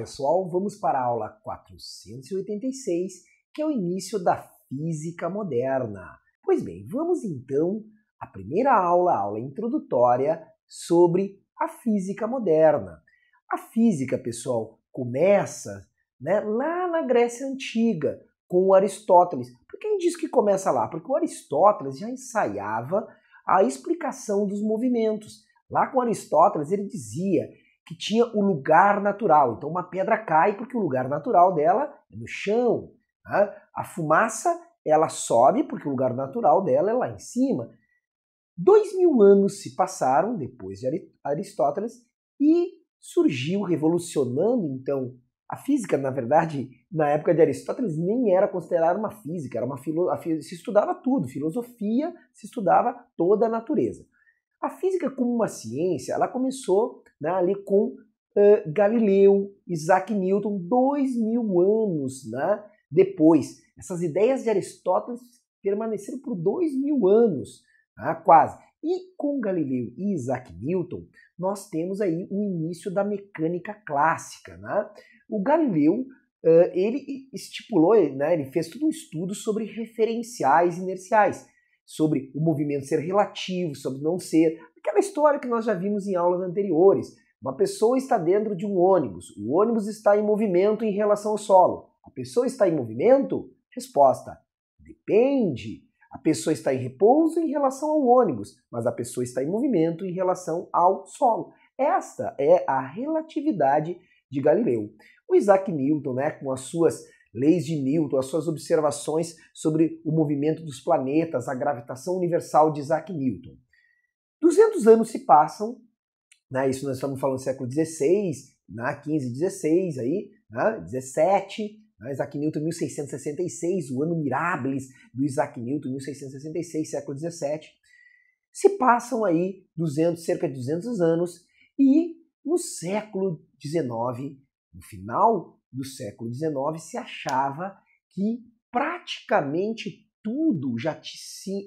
pessoal, vamos para a aula 486, que é o início da física moderna. Pois bem, vamos então à primeira aula, aula introdutória sobre a física moderna. A física, pessoal, começa né, lá na Grécia Antiga, com Aristóteles. Por ele diz que começa lá? Porque o Aristóteles já ensaiava a explicação dos movimentos. Lá com Aristóteles, ele dizia que tinha o lugar natural. Então uma pedra cai porque o lugar natural dela é no chão. Né? A fumaça ela sobe porque o lugar natural dela é lá em cima. Dois mil anos se passaram depois de Aristóteles e surgiu revolucionando então a física. Na verdade, na época de Aristóteles nem era considerada uma física, era uma filo... se estudava tudo, filosofia, se estudava toda a natureza. A física como uma ciência, ela começou né, ali com uh, Galileu, Isaac Newton, dois mil anos né, depois. Essas ideias de Aristóteles permaneceram por dois mil anos, né, quase. E com Galileu e Isaac Newton, nós temos aí o início da mecânica clássica. Né? O Galileu Uh, ele estipulou, né, ele fez todo um estudo sobre referenciais inerciais sobre o movimento ser relativo, sobre não ser. Aquela história que nós já vimos em aulas anteriores. Uma pessoa está dentro de um ônibus, o ônibus está em movimento em relação ao solo. A pessoa está em movimento? Resposta: depende. A pessoa está em repouso em relação ao ônibus, mas a pessoa está em movimento em relação ao solo. Esta é a relatividade de Galileu. O Isaac Newton, né, com as suas leis de Newton, as suas observações sobre o movimento dos planetas, a gravitação universal de Isaac Newton. 200 anos se passam, né, isso nós estamos falando do século XVI, né, 15, 16, aí, né, 17, né, Isaac Newton 1666, o ano mirabilis do Isaac Newton 1666, século 17. Se passam aí 200, cerca de 200 anos e no século XIX, no final do século XIX se achava que praticamente tudo já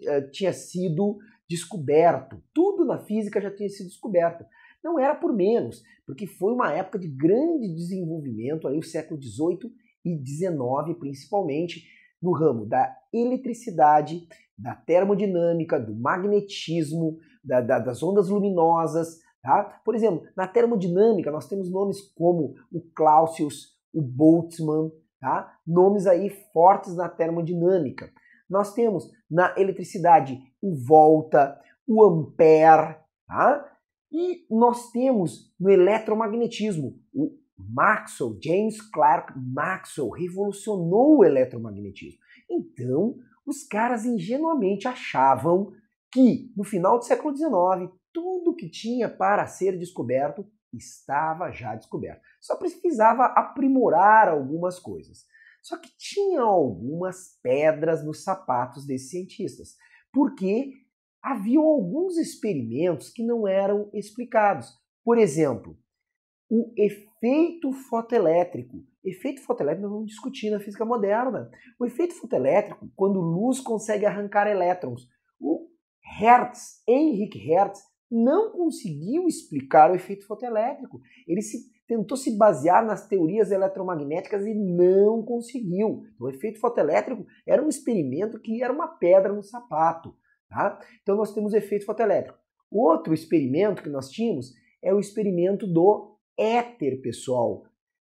eh, tinha sido descoberto, tudo na física já tinha sido descoberto. Não era por menos, porque foi uma época de grande desenvolvimento, aí o século XVIII e XIX principalmente, no ramo da eletricidade, da termodinâmica, do magnetismo, da, da, das ondas luminosas. Tá? Por exemplo, na termodinâmica nós temos nomes como o Clausius o Boltzmann, tá? Nomes aí fortes na termodinâmica. Nós temos na eletricidade o volta, o ampere, tá? E nós temos no eletromagnetismo o Maxwell, James Clerk Maxwell, revolucionou o eletromagnetismo. Então, os caras ingenuamente achavam que no final do século XIX, tudo que tinha para ser descoberto estava já descoberto. Só precisava aprimorar algumas coisas. Só que tinha algumas pedras nos sapatos desses cientistas, porque haviam alguns experimentos que não eram explicados. Por exemplo, o efeito fotoelétrico. Efeito fotoelétrico nós vamos discutir na física moderna. O efeito fotoelétrico, quando luz consegue arrancar elétrons. O Hertz, Henrique Hertz, não conseguiu explicar o efeito fotoelétrico. Ele se, tentou se basear nas teorias eletromagnéticas e não conseguiu. Então, o efeito fotoelétrico era um experimento que era uma pedra no sapato. Tá? Então nós temos efeito fotoelétrico. Outro experimento que nós tínhamos é o experimento do éter, pessoal.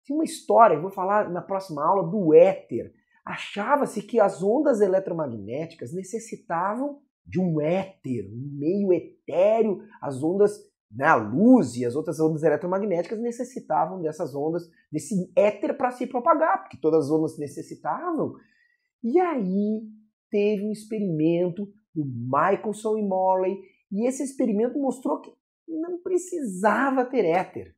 Tem uma história, eu vou falar na próxima aula do éter. Achava-se que as ondas eletromagnéticas necessitavam de um éter, um meio etéreo, as ondas né, a luz e as outras ondas eletromagnéticas necessitavam dessas ondas, desse éter para se propagar, porque todas as ondas necessitavam. E aí teve um experimento do Michelson e Morley, e esse experimento mostrou que não precisava ter éter.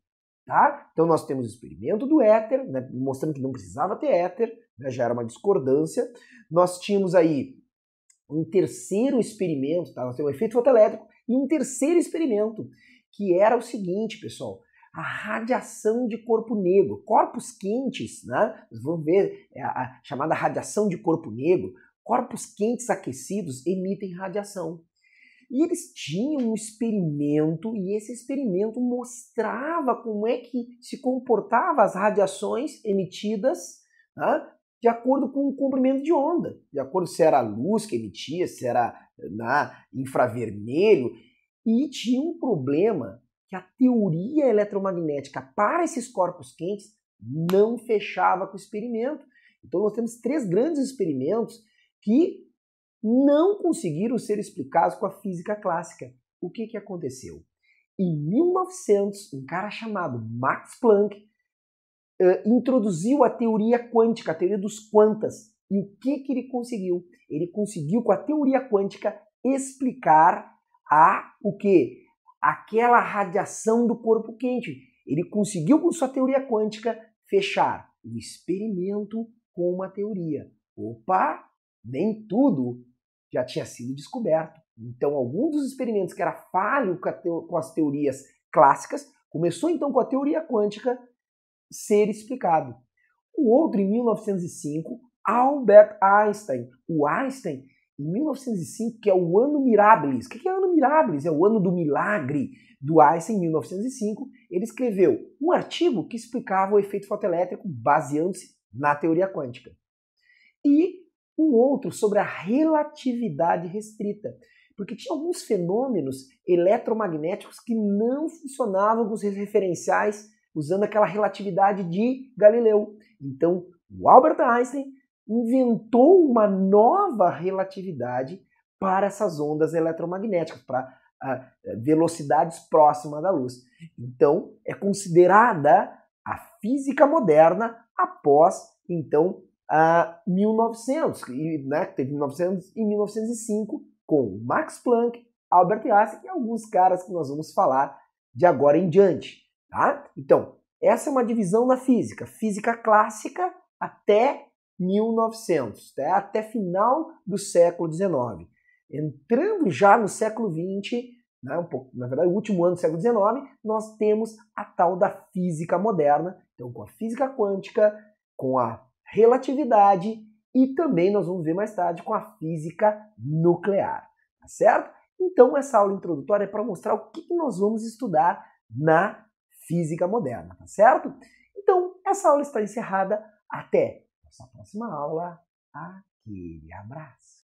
Tá? Então nós temos o experimento do éter, né, mostrando que não precisava ter éter, né, já era uma discordância. Nós tínhamos aí um terceiro experimento, tá? Nós temos um efeito fotoelétrico e um terceiro experimento, que era o seguinte, pessoal, a radiação de corpo negro, corpos quentes, né? vamos ver a, é, a chamada radiação de corpo negro, corpos quentes aquecidos emitem radiação. E eles tinham um experimento e esse experimento mostrava como é que se comportavam as radiações emitidas né, de acordo com o comprimento de onda, de acordo se era a luz que emitia, se era na né, infravermelho, e tinha um problema que a teoria eletromagnética para esses corpos quentes não fechava com o experimento. Então nós temos três grandes experimentos que não conseguiram ser explicados com a física clássica. O que, que aconteceu? Em 1900, um cara chamado Max Planck uh, introduziu a teoria quântica, a teoria dos quantas. E o que, que ele conseguiu? Ele conseguiu, com a teoria quântica, explicar a o que? Aquela radiação do corpo quente. Ele conseguiu, com sua teoria quântica, fechar o experimento com uma teoria. Opa, nem tudo já tinha sido descoberto. Então, algum dos experimentos que era falho com as teorias clássicas, começou então com a teoria quântica ser explicado. O outro, em 1905, Albert Einstein. O Einstein, em 1905, que é o ano Mirabilis. O que é o ano Mirabilis? É o ano do milagre do Einstein, em 1905. Ele escreveu um artigo que explicava o efeito fotoelétrico baseando-se na teoria quântica. E um outro sobre a relatividade restrita, porque tinha alguns fenômenos eletromagnéticos que não funcionavam com os referenciais usando aquela relatividade de Galileu. Então, o Albert Einstein inventou uma nova relatividade para essas ondas eletromagnéticas, para ah, velocidades próximas da luz. Então, é considerada a física moderna após, então, a 1900, né, que né, teve 1900 e 1905 com Max Planck, Albert Einstein e alguns caras que nós vamos falar de agora em diante. Tá? Então, essa é uma divisão da física. Física clássica até 1900, tá? até final do século XIX. Entrando já no século XX, né, um pouco, na verdade, o último ano do século XIX, nós temos a tal da física moderna. Então, com a física quântica, com a relatividade e também nós vamos ver mais tarde com a física nuclear, tá certo? Então, essa aula introdutória é para mostrar o que nós vamos estudar na física moderna, tá certo? Então, essa aula está encerrada. Até nossa próxima aula. Aquele abraço.